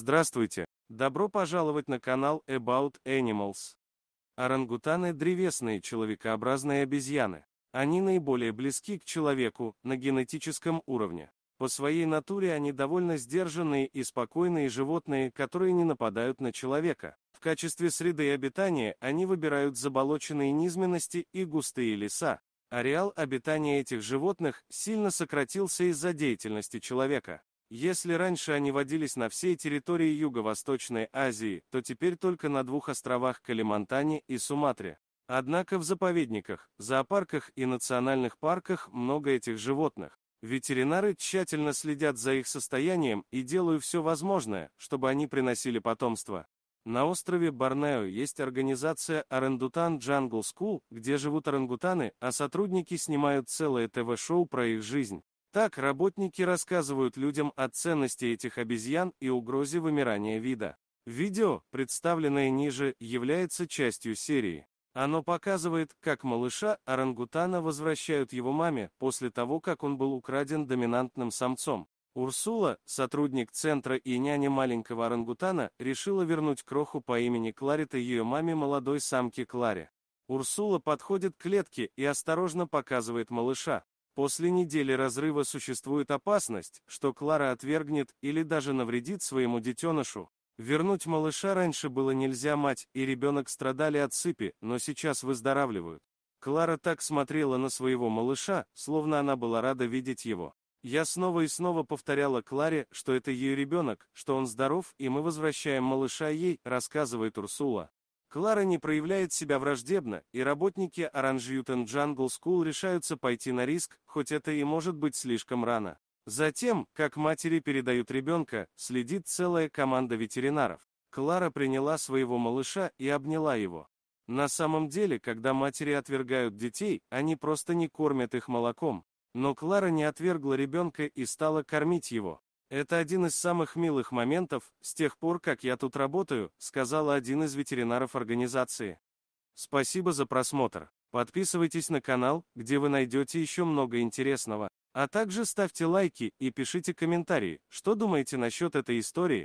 Здравствуйте! Добро пожаловать на канал About Animals. Орангутаны – древесные человекообразные обезьяны. Они наиболее близки к человеку на генетическом уровне. По своей натуре они довольно сдержанные и спокойные животные, которые не нападают на человека. В качестве среды обитания они выбирают заболоченные низменности и густые леса. Ареал обитания этих животных сильно сократился из-за деятельности человека. Если раньше они водились на всей территории Юго-Восточной Азии, то теперь только на двух островах Калимантане и Суматре. Однако в заповедниках, зоопарках и национальных парках много этих животных. Ветеринары тщательно следят за их состоянием и делают все возможное, чтобы они приносили потомство. На острове Борнео есть организация Орангутан Джангл School, где живут орангутаны, а сотрудники снимают целое ТВ-шоу про их жизнь. Так работники рассказывают людям о ценности этих обезьян и угрозе вымирания вида. Видео, представленное ниже, является частью серии. Оно показывает, как малыша орангутана возвращают его маме после того, как он был украден доминантным самцом. Урсула, сотрудник центра и няня маленького орангутана, решила вернуть кроху по имени Кларита ее маме молодой самке Кларе. Урсула подходит к клетке и осторожно показывает малыша. После недели разрыва существует опасность, что Клара отвергнет или даже навредит своему детенышу. Вернуть малыша раньше было нельзя, мать и ребенок страдали от сыпи, но сейчас выздоравливают. Клара так смотрела на своего малыша, словно она была рада видеть его. Я снова и снова повторяла Кларе, что это ее ребенок, что он здоров, и мы возвращаем малыша ей, рассказывает Урсула. Клара не проявляет себя враждебно, и работники Orange Джангл Скул решаются пойти на риск, хоть это и может быть слишком рано. Затем, как матери передают ребенка, следит целая команда ветеринаров. Клара приняла своего малыша и обняла его. На самом деле, когда матери отвергают детей, они просто не кормят их молоком. Но Клара не отвергла ребенка и стала кормить его. «Это один из самых милых моментов, с тех пор, как я тут работаю», сказала один из ветеринаров организации. Спасибо за просмотр. Подписывайтесь на канал, где вы найдете еще много интересного. А также ставьте лайки и пишите комментарии, что думаете насчет этой истории.